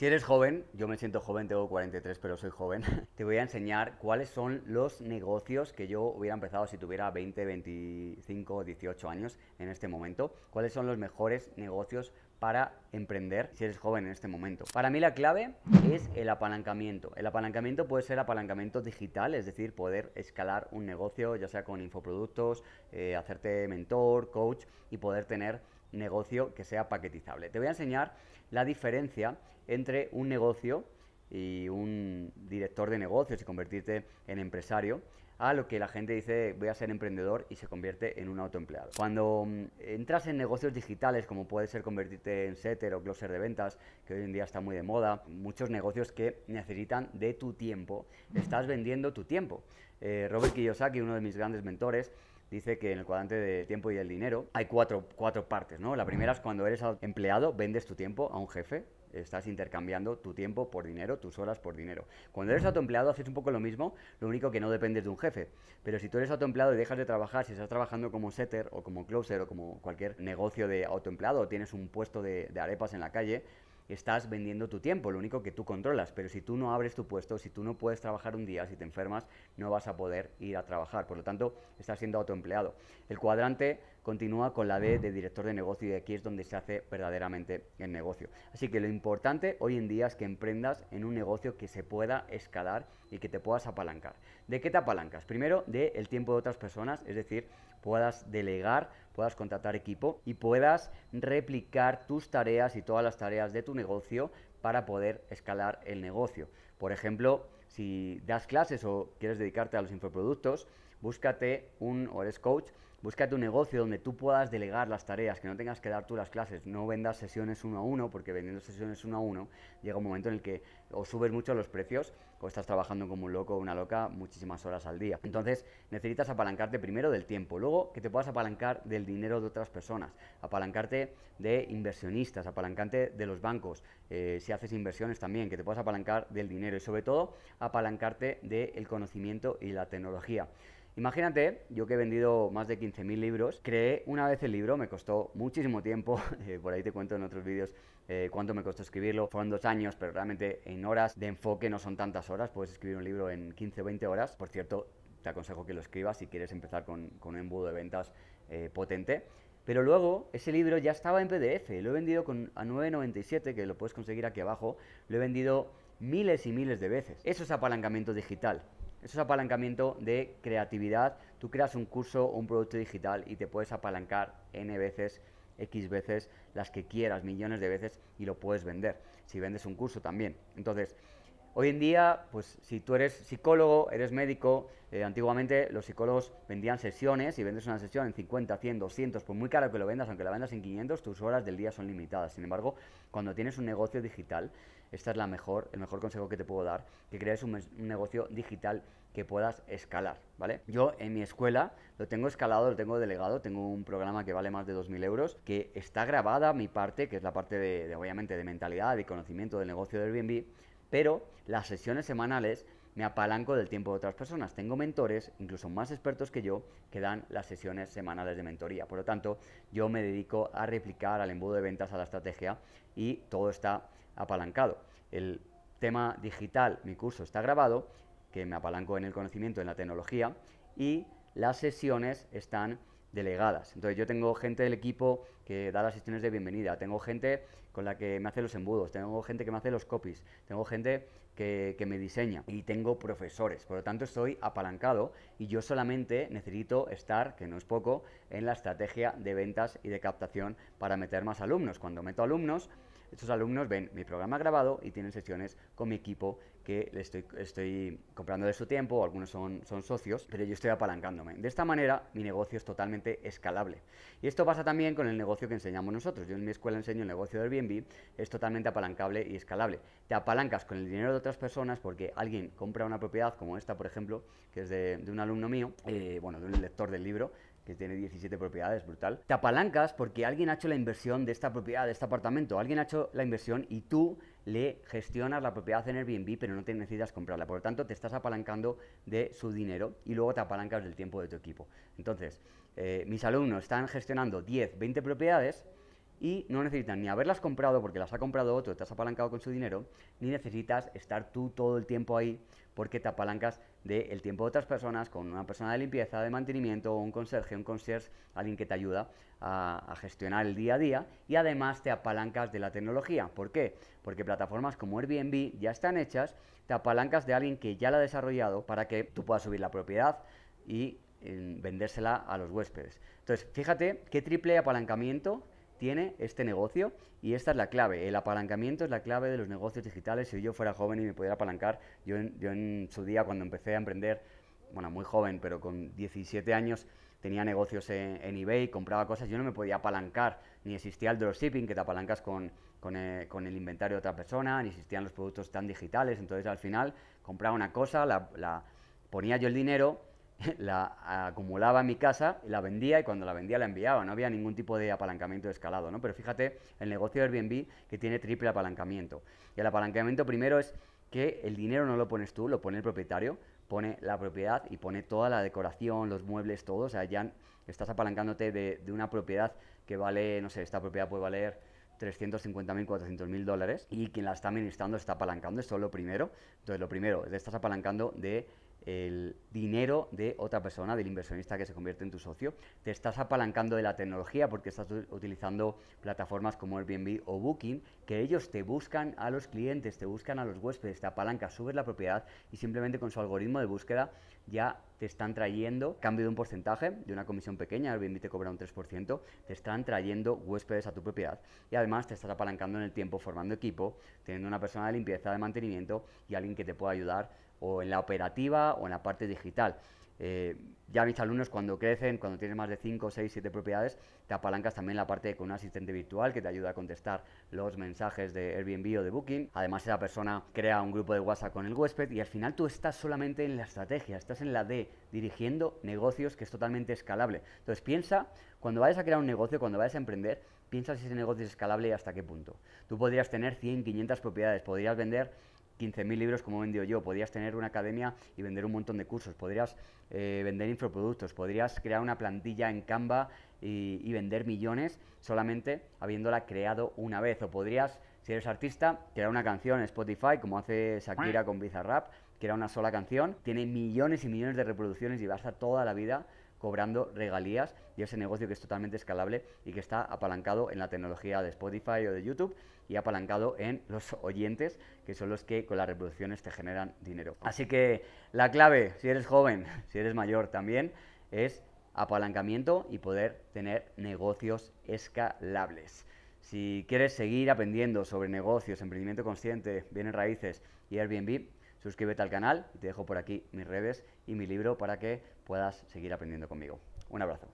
Si eres joven, yo me siento joven, tengo 43, pero soy joven, te voy a enseñar cuáles son los negocios que yo hubiera empezado si tuviera 20, 25, 18 años en este momento, cuáles son los mejores negocios para emprender si eres joven en este momento. Para mí la clave es el apalancamiento. El apalancamiento puede ser apalancamiento digital, es decir, poder escalar un negocio, ya sea con infoproductos, eh, hacerte mentor, coach y poder tener negocio que sea paquetizable. Te voy a enseñar la diferencia entre un negocio y un director de negocios y convertirte en empresario a lo que la gente dice voy a ser emprendedor y se convierte en un autoempleado. Cuando mm, entras en negocios digitales, como puede ser convertirte en setter o closer de ventas, que hoy en día está muy de moda, muchos negocios que necesitan de tu tiempo, estás vendiendo tu tiempo. Eh, Robert Kiyosaki, uno de mis grandes mentores, dice que en el cuadrante de tiempo y el dinero hay cuatro, cuatro partes, ¿no? La primera es cuando eres empleado, vendes tu tiempo a un jefe, estás intercambiando tu tiempo por dinero, tus horas por dinero. Cuando eres autoempleado haces un poco lo mismo, lo único que no dependes de un jefe. Pero si tú eres autoempleado y dejas de trabajar, si estás trabajando como setter o como closer o como cualquier negocio de autoempleado o tienes un puesto de, de arepas en la calle, estás vendiendo tu tiempo, lo único que tú controlas. Pero si tú no abres tu puesto, si tú no puedes trabajar un día, si te enfermas, no vas a poder ir a trabajar. Por lo tanto, estás siendo autoempleado. El cuadrante continúa con la D de director de negocio y aquí es donde se hace verdaderamente el negocio. Así que lo importante hoy en día es que emprendas en un negocio que se pueda escalar y que te puedas apalancar. ¿De qué te apalancas? Primero, de el tiempo de otras personas, es decir, puedas delegar, puedas contratar equipo y puedas replicar tus tareas y todas las tareas de tu negocio para poder escalar el negocio. Por ejemplo, si das clases o quieres dedicarte a los infoproductos, búscate un o coach Búscate un negocio donde tú puedas delegar las tareas, que no tengas que dar tú las clases, no vendas sesiones uno a uno, porque vendiendo sesiones uno a uno llega un momento en el que o subes mucho los precios o estás trabajando como un loco o una loca muchísimas horas al día. Entonces necesitas apalancarte primero del tiempo, luego que te puedas apalancar del dinero de otras personas, apalancarte de inversionistas, apalancarte de los bancos, eh, si haces inversiones también, que te puedas apalancar del dinero y sobre todo apalancarte del conocimiento y la tecnología. Imagínate, yo que he vendido más de 15.000 libros, creé una vez el libro, me costó muchísimo tiempo, eh, por ahí te cuento en otros vídeos eh, cuánto me costó escribirlo, fueron dos años, pero realmente en horas de enfoque no son tantas horas, puedes escribir un libro en 15 o 20 horas, por cierto, te aconsejo que lo escribas si quieres empezar con, un embudo de ventas eh, potente. Pero luego ese libro ya estaba en PDF, lo he vendido con, a 9.97, que lo puedes conseguir aquí abajo, lo he vendido miles y miles de veces. Eso es apalancamiento digital. Eso es apalancamiento de creatividad. Tú creas un curso un producto digital y te puedes apalancar N veces, X veces, las que quieras, millones de veces, y lo puedes vender. Si vendes un curso también. Entonces, Hoy en día, pues si tú eres psicólogo, eres médico, eh, antiguamente los psicólogos vendían sesiones y vendes una sesión en 50, 100, 200, por muy caro que lo vendas, aunque la vendas en 500, tus horas del día son limitadas. Sin embargo, cuando tienes un negocio digital, esta es la mejor, el mejor consejo que te puedo dar, que crees un, negocio digital que puedas escalar, ¿vale? Yo en mi escuela lo tengo escalado, lo tengo delegado, tengo un programa que vale más de 2.000 euros, que está grabada mi parte, que es la parte de, obviamente de mentalidad y conocimiento del negocio de Airbnb, pero las sesiones semanales me apalanco del tiempo de otras personas. Tengo mentores, incluso más expertos que yo, que dan las sesiones semanales de mentoría. Por lo tanto, yo me dedico a replicar al embudo de ventas, a la estrategia y todo está apalancado. El tema digital, mi curso está grabado, que me apalanco en el conocimiento, en la tecnología, y las sesiones están delegadas. Entonces yo tengo gente del equipo que da las sesiones de bienvenida, tengo gente con la que me hace los embudos, tengo gente que me hace los copies, tengo gente que, que, me diseña y tengo profesores. Por lo tanto estoy apalancado y yo solamente necesito estar, que no es poco, en la estrategia de ventas y de captación para meter más alumnos. Cuando meto alumnos, estos alumnos ven mi programa grabado y tienen sesiones con mi equipo que le estoy, comprando de su tiempo, algunos son, socios, pero yo estoy apalancándome. De esta manera mi negocio es totalmente escalable. Y esto pasa también con el negocio que enseñamos nosotros. Yo en mi escuela enseño el negocio del Airbnb, es totalmente apalancable y escalable. Te apalancas con el dinero de otras personas porque alguien compra una propiedad como esta, por ejemplo, que es de, un alumno mío, eh, bueno, de un lector del libro, que tiene 17 propiedades, brutal, te apalancas porque alguien ha hecho la inversión de esta propiedad, de este apartamento, alguien ha hecho la inversión y tú le gestionas la propiedad en Airbnb, pero no te necesitas comprarla. Por lo tanto, te estás apalancando de su dinero y luego te apalancas del tiempo de tu equipo. Entonces, eh, mis alumnos están gestionando 10, 20 propiedades y no necesitan ni haberlas comprado porque las ha comprado otro, te has apalancado con su dinero, ni necesitas estar tú todo el tiempo ahí porque te apalancas del el tiempo de otras personas, con una persona de limpieza, de mantenimiento, un conserje, un concierge, alguien que te ayuda a, gestionar el día a día y además te apalancas de la tecnología. ¿Por qué? Porque plataformas como Airbnb ya están hechas, te apalancas de alguien que ya la ha desarrollado para que tú puedas subir la propiedad y eh, vendérsela a los huéspedes. Entonces, fíjate qué triple apalancamiento tiene este negocio y esta es la clave. El apalancamiento es la clave de los negocios digitales. Si yo fuera joven y me pudiera apalancar, yo en, yo en su día cuando empecé a emprender, bueno, muy joven, pero con 17 años tenía negocios en, eBay, compraba cosas, yo no me podía apalancar, ni existía el dropshipping que te apalancas con, eh, con, el, inventario de otra persona, ni existían los productos tan digitales, entonces al final compraba una cosa, la, la ponía yo el dinero la acumulaba en mi casa y la vendía y cuando la vendía la enviaba. No había ningún tipo de apalancamiento de escalado, ¿no? Pero fíjate el negocio de Airbnb que tiene triple apalancamiento. Y el apalancamiento primero es que el dinero no lo pones tú, lo pone el propietario, pone la propiedad y pone toda la decoración, los muebles, todo. O sea, ya estás apalancándote de, una propiedad que vale, no sé, esta propiedad puede valer 350.000, 400.000 dólares y quien la está administrando está apalancando, eso es lo primero. Entonces, lo primero, estás apalancando de el dinero de otra persona, del inversionista que se convierte en tu socio. Te estás apalancando de la tecnología porque estás utilizando plataformas como Airbnb o Booking, que ellos te buscan a los clientes, te buscan a los huéspedes, te apalancas, subes la propiedad y simplemente con su algoritmo de búsqueda ya te están trayendo, cambio de un porcentaje, de una comisión pequeña, Airbnb te cobra un 3%, te están trayendo huéspedes a tu propiedad y además te estás apalancando en el tiempo formando equipo, teniendo una persona de limpieza, de mantenimiento y alguien que te pueda ayudar o en la operativa o en la parte digital. Eh, ya mis alumnos cuando crecen, cuando tienes más de 5, 6, 7 propiedades, te apalancas también la parte con un asistente virtual que te ayuda a contestar los mensajes de Airbnb o de Booking. Además, esa persona crea un grupo de WhatsApp con el huésped y al final tú estás solamente en la estrategia, estás en la de dirigiendo negocios que es totalmente escalable. Entonces piensa, cuando vayas a crear un negocio, cuando vayas a emprender, piensa si ese negocio es escalable y hasta qué punto. Tú podrías tener 100, 500 propiedades, podrías vender 15.000 libros como vendió yo, podrías tener una academia y vender un montón de cursos, podrías eh, vender infoproductos, podrías crear una plantilla en Canva y, vender millones solamente habiéndola creado una vez, o podrías, si eres artista, crear una canción en Spotify, como hace Shakira con Bizarrap, crear una sola canción, tiene millones y millones de reproducciones y vas a toda la vida cobrando regalías y ese negocio que es totalmente escalable y que está apalancado en la tecnología de Spotify o de YouTube y apalancado en los oyentes, que son los que con las reproducciones te generan dinero. Así que la clave, si eres joven, si eres mayor también, es apalancamiento y poder tener negocios escalables. Si quieres seguir aprendiendo sobre negocios, emprendimiento consciente, bienes raíces y Airbnb, suscríbete al canal y te dejo por aquí mis redes y mi libro para que puedas seguir aprendiendo conmigo. Un abrazo.